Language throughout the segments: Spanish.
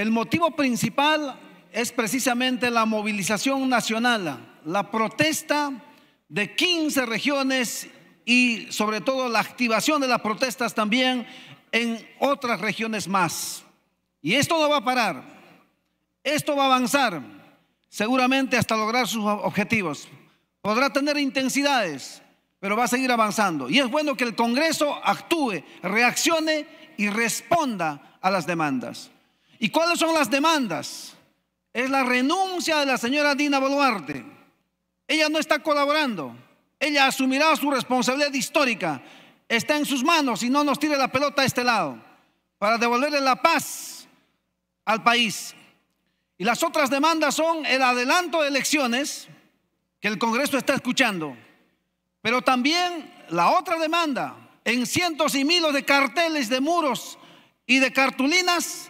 El motivo principal es precisamente la movilización nacional, la protesta de 15 regiones y sobre todo la activación de las protestas también en otras regiones más. Y esto no va a parar, esto va a avanzar seguramente hasta lograr sus objetivos. Podrá tener intensidades, pero va a seguir avanzando. Y es bueno que el Congreso actúe, reaccione y responda a las demandas. ¿Y cuáles son las demandas? Es la renuncia de la señora Dina Boluarte. Ella no está colaborando. Ella asumirá su responsabilidad histórica. Está en sus manos y no nos tire la pelota a este lado para devolverle la paz al país. Y las otras demandas son el adelanto de elecciones que el Congreso está escuchando, pero también la otra demanda en cientos y miles de carteles, de muros y de cartulinas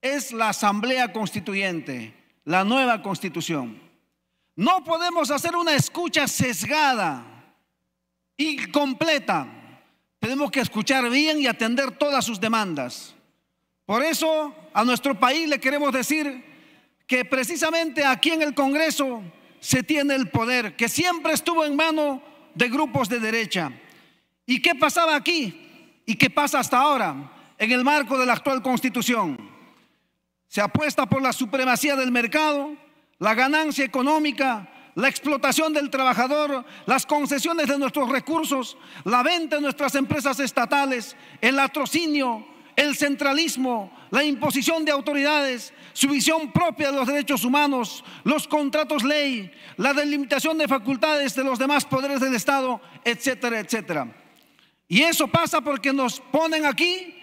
es la asamblea constituyente, la nueva constitución. No podemos hacer una escucha sesgada, y incompleta. Tenemos que escuchar bien y atender todas sus demandas. Por eso a nuestro país le queremos decir que precisamente aquí en el Congreso se tiene el poder, que siempre estuvo en mano de grupos de derecha. ¿Y qué pasaba aquí? ¿Y qué pasa hasta ahora en el marco de la actual constitución? Se apuesta por la supremacía del mercado, la ganancia económica, la explotación del trabajador, las concesiones de nuestros recursos, la venta de nuestras empresas estatales, el latrocinio, el centralismo, la imposición de autoridades, su visión propia de los derechos humanos, los contratos ley, la delimitación de facultades de los demás poderes del Estado, etcétera, etcétera. Y eso pasa porque nos ponen aquí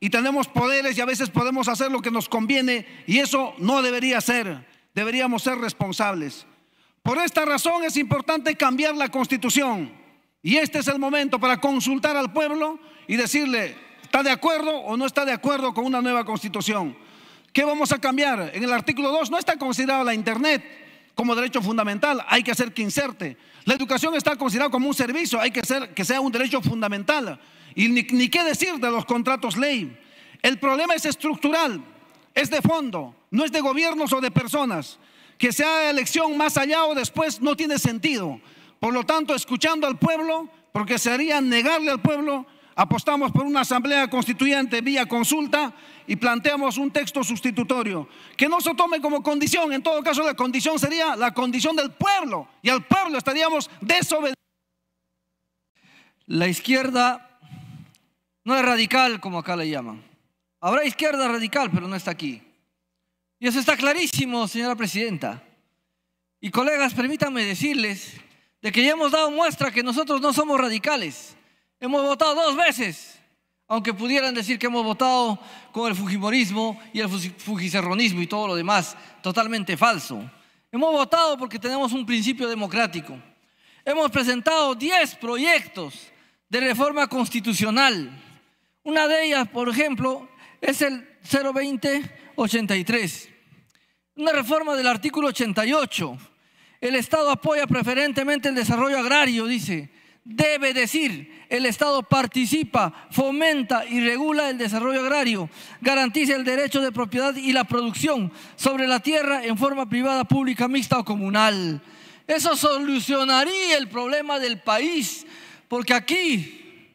y tenemos poderes y a veces podemos hacer lo que nos conviene y eso no debería ser. Deberíamos ser responsables. Por esta razón es importante cambiar la constitución y este es el momento para consultar al pueblo y decirle, ¿está de acuerdo o no está de acuerdo con una nueva constitución? ¿Qué vamos a cambiar? En el artículo 2 no está considerado la internet como derecho fundamental, hay que hacer que inserte. La educación está considerada como un servicio, hay que hacer que sea un derecho fundamental. Y ni, qué decir de los contratos ley. El problema es estructural, es de fondo, no es de gobiernos o de personas. Que sea elección más allá o después no tiene sentido. Por lo tanto, escuchando al pueblo, porque sería negarle al pueblo, apostamos por una asamblea constituyente vía consulta y planteamos un texto sustitutorio. Que no se tome como condición, en todo caso la condición sería la condición del pueblo y al pueblo estaríamos desobedeciendo. La izquierda no es radical como acá le llaman. Habrá izquierda radical, pero no está aquí. Y eso está clarísimo, señora presidenta. Y colegas, permítanme decirles de que ya hemos dado muestra que nosotros no somos radicales. Hemos votado dos veces, aunque pudieran decir que hemos votado con el fujimorismo y el fujicerronismo y todo lo demás, totalmente falso. Hemos votado porque tenemos un principio democrático. Hemos presentado 10 proyectos de reforma constitucional una de ellas, por ejemplo, es el 02083. Una reforma del artículo 88. El Estado apoya preferentemente el desarrollo agrario, dice. Debe decir, el Estado participa, fomenta y regula el desarrollo agrario, garantiza el derecho de propiedad y la producción sobre la tierra en forma privada, pública, mixta o comunal. Eso solucionaría el problema del país, porque aquí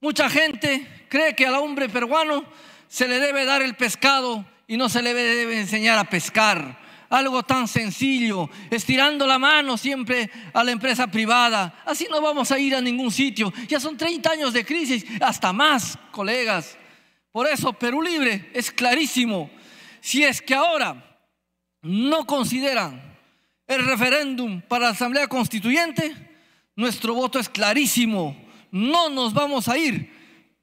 mucha gente cree que al hombre peruano se le debe dar el pescado y no se le debe enseñar a pescar. Algo tan sencillo, estirando la mano siempre a la empresa privada. Así no vamos a ir a ningún sitio. Ya son 30 años de crisis, hasta más, colegas. Por eso Perú Libre es clarísimo. Si es que ahora no consideran el referéndum para la Asamblea Constituyente, nuestro voto es clarísimo. No nos vamos a ir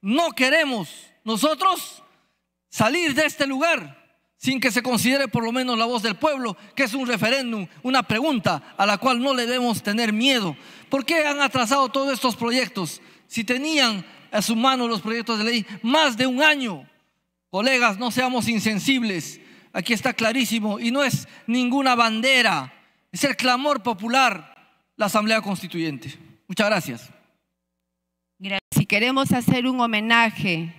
no queremos nosotros salir de este lugar sin que se considere por lo menos la voz del pueblo, que es un referéndum, una pregunta a la cual no le debemos tener miedo. ¿Por qué han atrasado todos estos proyectos? Si tenían a su mano los proyectos de ley más de un año. Colegas, no seamos insensibles. Aquí está clarísimo. Y no es ninguna bandera, es el clamor popular, la Asamblea Constituyente. Muchas gracias queremos hacer un homenaje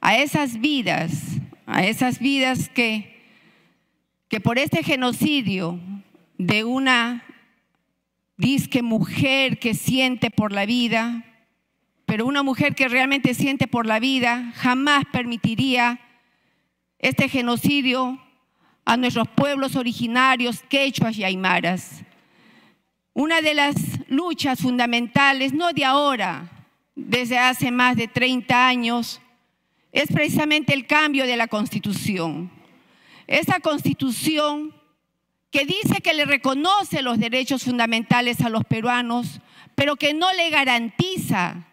a esas vidas, a esas vidas que, que por este genocidio de una disque mujer que siente por la vida, pero una mujer que realmente siente por la vida jamás permitiría este genocidio a nuestros pueblos originarios, quechuas y aymaras. Una de las luchas fundamentales, no de ahora, desde hace más de 30 años es precisamente el cambio de la Constitución. Esa Constitución que dice que le reconoce los derechos fundamentales a los peruanos, pero que no le garantiza,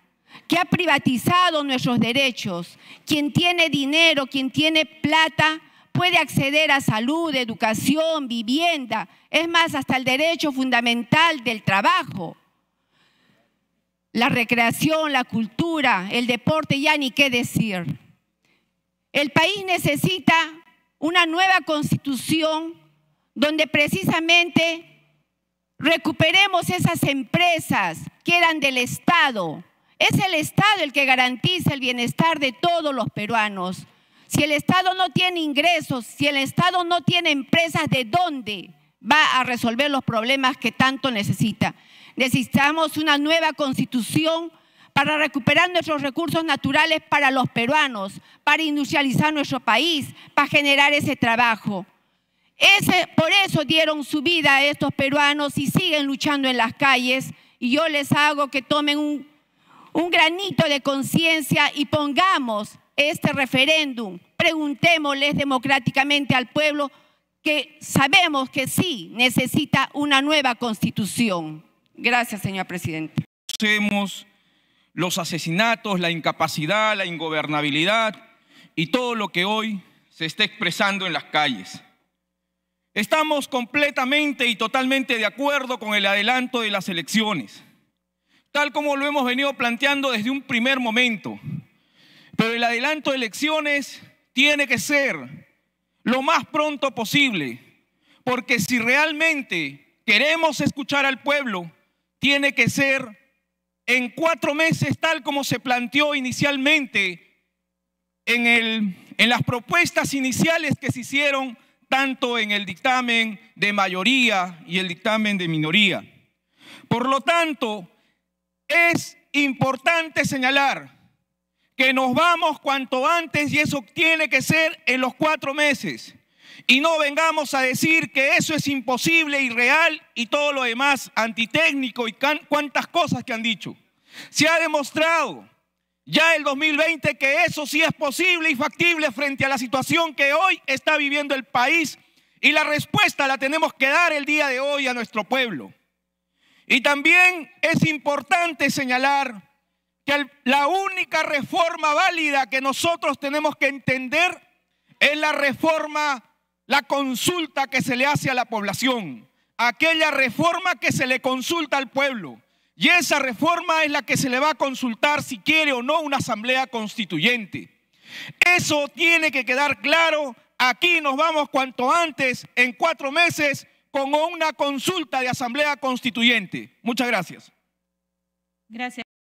que ha privatizado nuestros derechos. Quien tiene dinero, quien tiene plata, puede acceder a salud, educación, vivienda, es más, hasta el derecho fundamental del trabajo la recreación, la cultura, el deporte, ya ni qué decir. El país necesita una nueva constitución donde precisamente recuperemos esas empresas que eran del Estado. Es el Estado el que garantiza el bienestar de todos los peruanos. Si el Estado no tiene ingresos, si el Estado no tiene empresas, ¿de dónde va a resolver los problemas que tanto necesita? Necesitamos una nueva constitución para recuperar nuestros recursos naturales para los peruanos, para industrializar nuestro país, para generar ese trabajo. por eso dieron su vida a estos peruanos y siguen luchando en las calles. Y yo les hago que tomen un, un granito de conciencia y pongamos este referéndum. Preguntémosles democráticamente al pueblo que sabemos que sí necesita una nueva constitución. Gracias, señor Presidente. conocemos los asesinatos, la incapacidad, la ingobernabilidad y todo lo que hoy se está expresando en las calles. Estamos completamente y totalmente de acuerdo con el adelanto de las elecciones, tal como lo hemos venido planteando desde un primer momento. Pero el adelanto de elecciones tiene que ser lo más pronto posible, porque si realmente queremos escuchar al pueblo, tiene que ser en cuatro meses tal como se planteó inicialmente en, las propuestas iniciales que se hicieron tanto en el dictamen de mayoría y el dictamen de minoría. Por lo tanto, es importante señalar que nos vamos cuanto antes y eso tiene que ser en los cuatro meses. Y no vengamos a decir que eso es imposible, irreal y todo lo demás, antitécnico y cuántas cosas que han dicho. Se ha demostrado ya el 2020 que eso sí es posible y factible frente a la situación que hoy está viviendo el país y la respuesta la tenemos que dar el día de hoy a nuestro pueblo. Y también es importante señalar que la única reforma válida que nosotros tenemos que entender es la reforma la consulta que se le hace a la población, aquella reforma que se le consulta al pueblo. Y esa reforma es la que se le va a consultar si quiere o no una asamblea constituyente. Eso tiene que quedar claro. Aquí nos vamos cuanto antes, en cuatro meses, con una consulta de asamblea constituyente. Muchas gracias. Gracias.